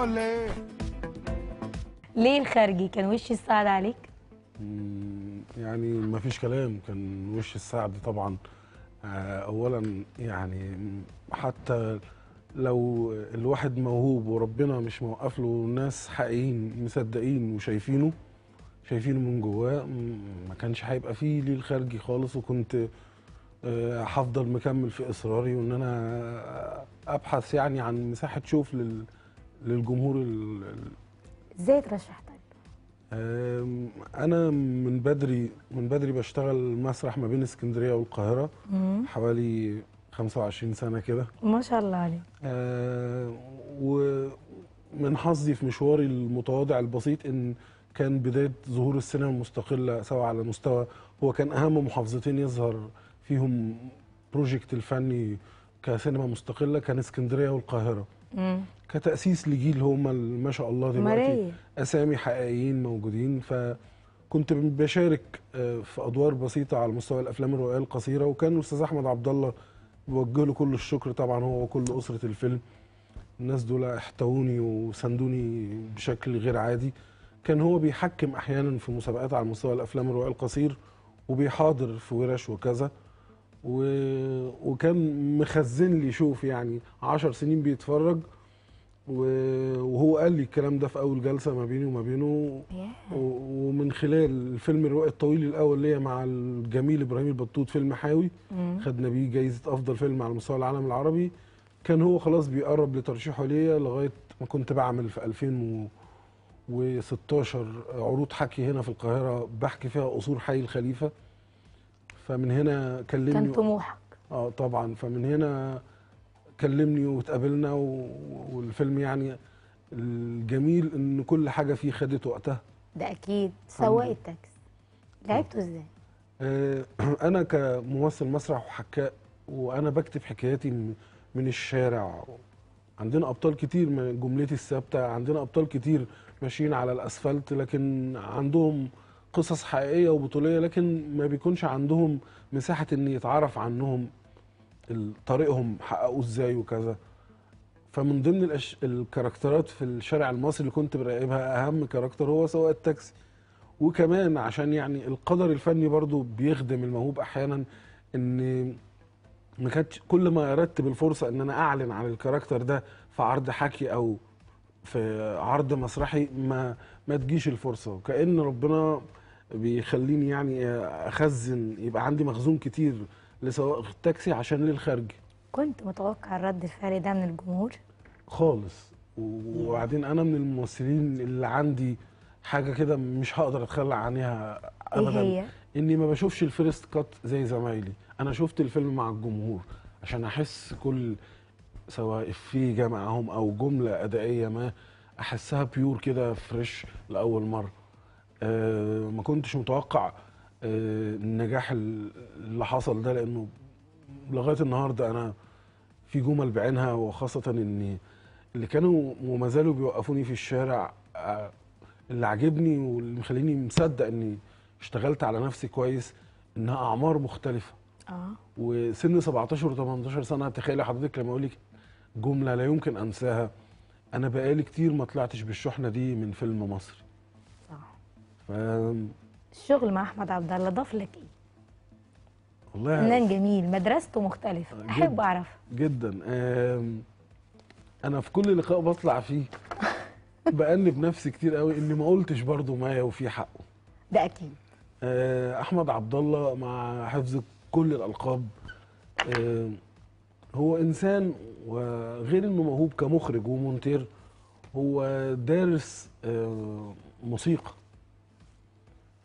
ولا ايه؟ ليه الخارجي كان وشي السعد عليك؟ يعني ما فيش كلام كان وشي السعد طبعا آه، اولا يعني حتى لو الواحد موهوب وربنا مش موقف له ناس حقيقيين مصدقين وشايفينه شايفينه من جواه ما كانش هيبقى فيه ليه الخارجي خالص وكنت آه، هفضل مكمل في اصراري وان انا ابحث يعني عن مساحه شوف لل للجمهور ازاي ترشح طيب؟ انا من بدري من بدري بشتغل مسرح ما بين اسكندريه والقاهره مم. حوالي 25 سنه كده ما شاء الله عليك آه ومن حظي في مشواري المتواضع البسيط ان كان بدايه ظهور السينما المستقله سواء على مستوى هو كان اهم محافظتين يظهر فيهم بروجكت الفني كسينما مستقله كان اسكندريه والقاهره كتاسيس لجيل هم ما شاء الله دلوقتي اسامي حقيقيين موجودين فكنت بشارك آه، في ادوار بسيطه على مستوى الافلام الروائيه القصيره وكان الاستاذ احمد عبد الله بوجه له كل الشكر طبعا هو وكل اسره الفيلم الناس دول احتووني وساندوني بشكل غير عادي كان هو بيحكم احيانا في مسابقات على مستوى الافلام الروائيه القصير وبيحاضر في ورش وكذا و... وكان مخزن لي شوف يعني 10 سنين بيتفرج و... وهو قال لي الكلام ده في اول جلسه ما بيني وما بينه و... ومن خلال الفيلم الرؤية الطويل الاول ليا مع الجميل ابراهيم البطوط فيلم حاوي خدنا بيه جايزه افضل فيلم على مستوى العالم العربي كان هو خلاص بيقرب لترشيحه ليا لغايه ما كنت بعمل في 2016 عروض حكي هنا في القاهره بحكي فيها قصور حي الخليفه فمن هنا كلمني كان طموحك اه طبعا فمن هنا كلمني واتقابلنا و... والفيلم يعني الجميل ان كل حاجه فيه خدت وقتها ده اكيد سواق التاكسي لعبته آه. ازاي آه انا كممثل مسرح وحكاء وانا بكتب حكاياتي من الشارع عندنا ابطال كتير من جملتي الثابته عندنا ابطال كتير ماشيين على الاسفلت لكن عندهم قصص حقيقيه وبطوليه لكن ما بيكونش عندهم مساحه ان يتعرف عنهم طريقهم حققوا ازاي وكذا فمن ضمن الأش... الكاركترات في الشارع المصري اللي كنت براقبها اهم كاركتر هو سواق التاكسي وكمان عشان يعني القدر الفني برضو بيخدم الموهوب احيانا ان ما كانتش كل ما ارتب الفرصه ان انا اعلن عن الكاركتر ده في عرض حكي او في عرض مسرحي ما ما تجيش الفرصه وكان ربنا بيخليني يعني اخزن يبقى عندي مخزون كتير لسواق التاكسي عشان للخارج كنت متوقع الرد الفعل ده من الجمهور خالص وبعدين انا من الممثلين اللي عندي حاجه كده مش هقدر اتخلى عنها إيه ابدا إيه هي؟ اني ما بشوفش الفيرست كات زي زمايلي انا شفت الفيلم مع الجمهور عشان احس كل سواء في جمعهم او جمله ادائيه ما احسها بيور كده فريش لاول مره آه، ما كنتش متوقع آه، النجاح اللي حصل ده لانه لغايه النهارده انا في جمل بعينها وخاصه ان اللي كانوا وما زالوا بيوقفوني في الشارع آه، اللي عاجبني واللي مخليني مصدق اني اشتغلت على نفسي كويس انها اعمار مختلفه اه وسن 17 و18 سنه تخيلي حضرتك لما اقول لك جمله لا يمكن انساها انا بقالي كتير ما طلعتش بالشحنه دي من فيلم مصري الشغل مع احمد عبد الله ضاف لك ايه؟ والله فنان جميل مدرسته مختلفه احب اعرف جدا انا في كل لقاء بطلع فيه بأنب نفسي كتير قوي اني ما قلتش برضه ما يوفي حقه ده اكيد آه، احمد عبد الله مع حفظ كل الالقاب هو انسان وغير انه موهوب كمخرج ومونتير هو دارس آه، موسيقى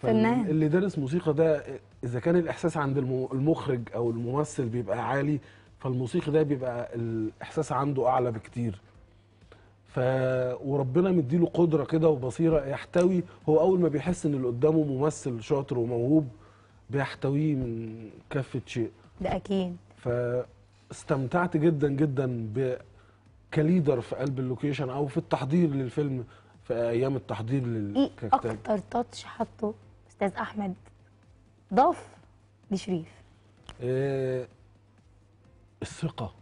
فنان اللي دارس موسيقى ده اذا كان الاحساس عند المخرج او الممثل بيبقى عالي فالموسيقي ده بيبقى الاحساس عنده اعلى بكتير ف وربنا مديله قدره كده وبصيره يحتوي هو اول ما بيحس ان اللي قدامه ممثل شاطر وموهوب بيحتويه من كافه شيء ده اكيد فاستمتعت جدا جدا كليدر في قلب اللوكيشن او في التحضير للفيلم في ايام التحضير للكتاب ايه اكتر تاتش حطه استاذ احمد ضاف لشريف إيه الثقه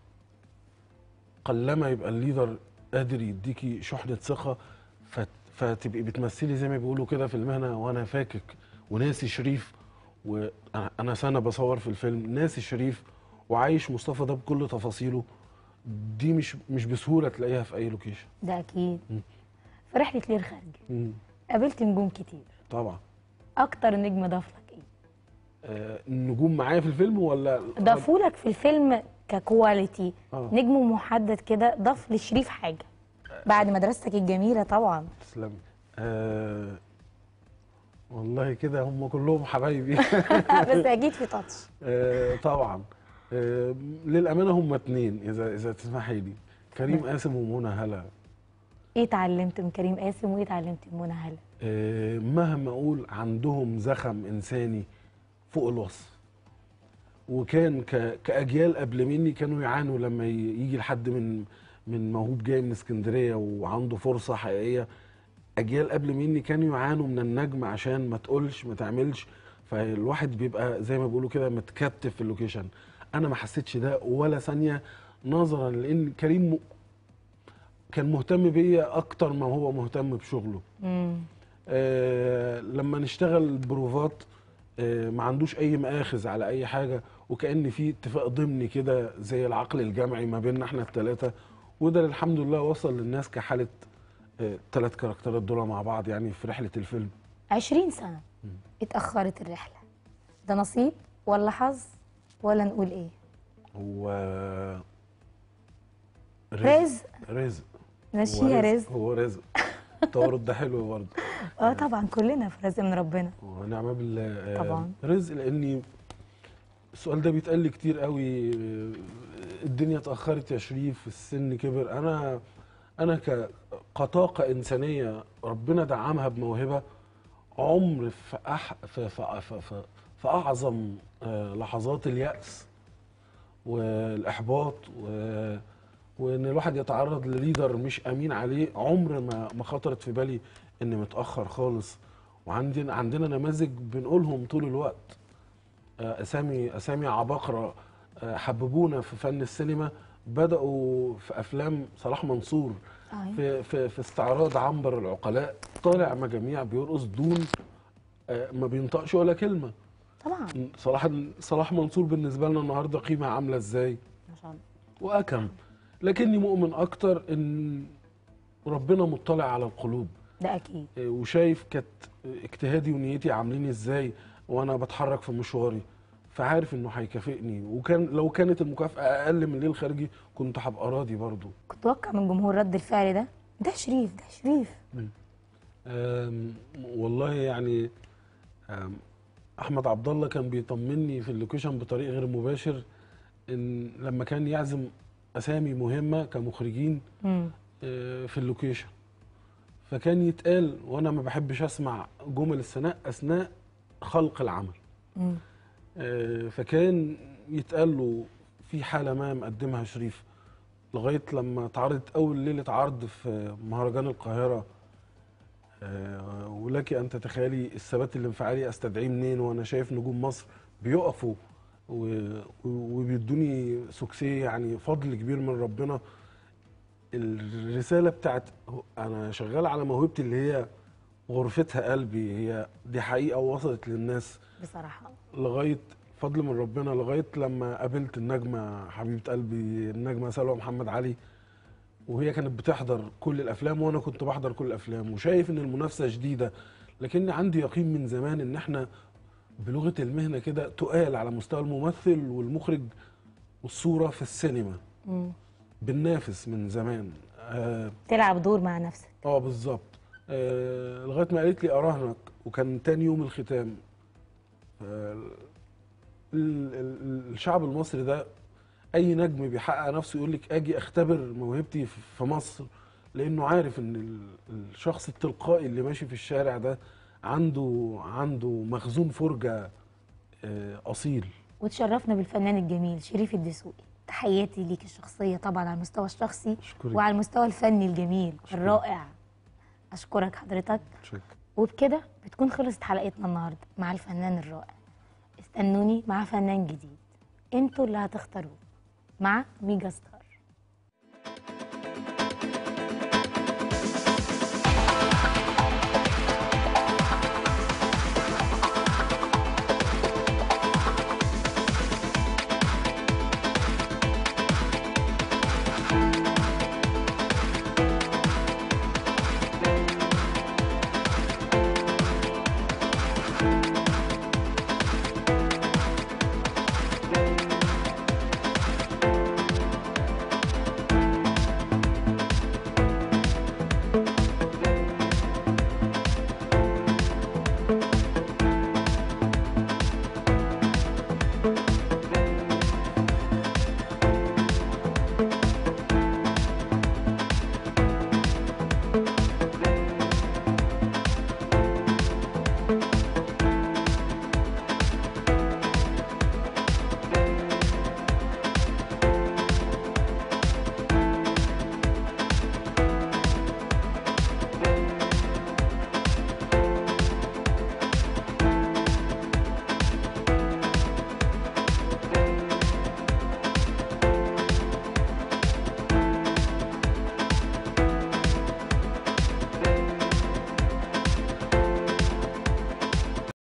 قلما يبقى الليدر قادر يديكي شحنه ثقه فتبقي بتمثلي زي ما بيقولوا كده في المهنه وانا فاكك وناسي شريف وانا سنه بصور في الفيلم ناسي شريف وعايش مصطفى ده بكل تفاصيله دي مش مش بسهوله تلاقيها في اي لوكيشن ده اكيد م. في رحله ليه قابلت نجوم كتير طبعا اكتر نجم ضاف لك ايه آه النجوم معايا في الفيلم ولا ضافوا لك في الفيلم ككواليتي آه. نجم محدد كده ضاف لشريف حاجه بعد مدرستك الجميله طبعا تسلم آه والله كده هم كلهم حبايبي بس اكيد في تاتش آه طبعا آه للامانه هم اتنين اذا اذا تسمحي لي كريم قاسم ومنى هلا ايه اتعلمت من كريم قاسم وايه اتعلمت من منى هلا؟ آه مهما اقول عندهم زخم انساني فوق الوصف وكان كاجيال قبل مني كانوا يعانوا لما يجي لحد من من موهوب جاي من اسكندريه وعنده فرصه حقيقيه اجيال قبل مني كانوا يعانوا من النجم عشان ما تقولش ما تعملش فالواحد بيبقى زي ما بيقولوا كده متكتف في اللوكيشن انا ما حسيتش ده ولا ثانيه نظرا لان كريم كان مهتم بيا اكتر ما هو مهتم بشغله آه لما نشتغل بروفات آه ما عندوش اي مآخذ على اي حاجه وكأن في اتفاق ضمني كده زي العقل الجمعي ما بيننا احنا الثلاثه وده الحمد لله وصل للناس كحاله الثلاث آه كاركترات دول مع بعض يعني في رحله الفيلم 20 سنه مم. اتاخرت الرحله ده نصيب ولا حظ ولا نقول ايه هو رزق رزق ماشي يا رزق هو رزق التورط ده حلو برضه اه طبعا كلنا في رزق من ربنا ونعم بالله آه، طبعا رزق لاني السؤال ده بيتقال لي كتير قوي الدنيا اتاخرت يا شريف السن كبر انا انا كطاقه انسانيه ربنا دعمها بموهبه عمر في أح... في, في, في, في, في اعظم آه، لحظات الياس والاحباط و وان الواحد يتعرض لليدر مش امين عليه عمر ما ما خطرت في بالي ان متاخر خالص وعندنا عندنا نماذج بنقولهم طول الوقت آه، اسامي اسامي عباقره آه، حببونا في فن السينما بداوا في افلام صلاح منصور أيوة. في في, في استعراض عنبر العقلاء طالع مجاميع بيرقص دون آه، ما بينطقش ولا كلمه طبعا صلاح صلاح منصور بالنسبه لنا النهارده قيمه عامله ازاي ما شاء الله واكم لكني مؤمن اكتر ان ربنا مطلع على القلوب ده اكيد آه، وشايف كانت اجتهادي ونيتي عاملين ازاي وانا بتحرك في مشواري فعارف انه هيكافئني وكان لو كانت المكافاه اقل من ليه الخارجي كنت هبقى راضي برضه كنت اتوقع من جمهور رد الفعل ده ده شريف ده شريف والله يعني احمد عبد الله كان بيطمني في اللوكيشن بطريق غير مباشر ان لما كان يعزم اسامي مهمه كمخرجين آه، في اللوكيشن فكان يتقال وانا ما بحبش اسمع جمل الثناء اثناء خلق العمل آه، فكان يتقال له في حاله ما مقدمها شريف لغايه لما اتعرضت اول ليله عرض في مهرجان القاهره آه، ولك ان تتخيلي الثبات الانفعالي استدعيه منين وانا شايف نجوم مصر بيقفوا وبيدوني سوكسيه يعني فضل كبير من ربنا الرساله بتاعت انا شغال على موهبتي اللي هي غرفتها قلبي هي دي حقيقه وصلت للناس بصراحه لغايه فضل من ربنا لغايه لما قابلت النجمه حبيبه قلبي النجمه سلوى محمد علي وهي كانت بتحضر كل الافلام وانا كنت بحضر كل الافلام وشايف ان المنافسه شديده لكن عندي يقين من زمان ان احنا بلغه المهنه كده تقال على مستوى الممثل والمخرج والصوره في السينما مم. بننافس من زمان آه تلعب دور مع نفسك اه بالظبط آه لغايه ما قالت لي اراهنك وكان تاني يوم الختام آه الشعب المصري ده اي نجم بيحقق نفسه يقول لك اجي اختبر موهبتي في مصر لانه عارف ان الشخص التلقائي اللي ماشي في الشارع ده عنده عنده مخزون فرجه آه، اصيل وتشرفنا بالفنان الجميل شريف الدسوقي تحياتي ليك الشخصيه طبعا على المستوى الشخصي شكري. وعلى المستوى الفني الجميل شكري. الرائع اشكرك حضرتك شكري. وبكده بتكون خلصت حلقتنا النهارده مع الفنان الرائع استنوني مع فنان جديد انتوا اللي هتختاروه مع ميجا ستار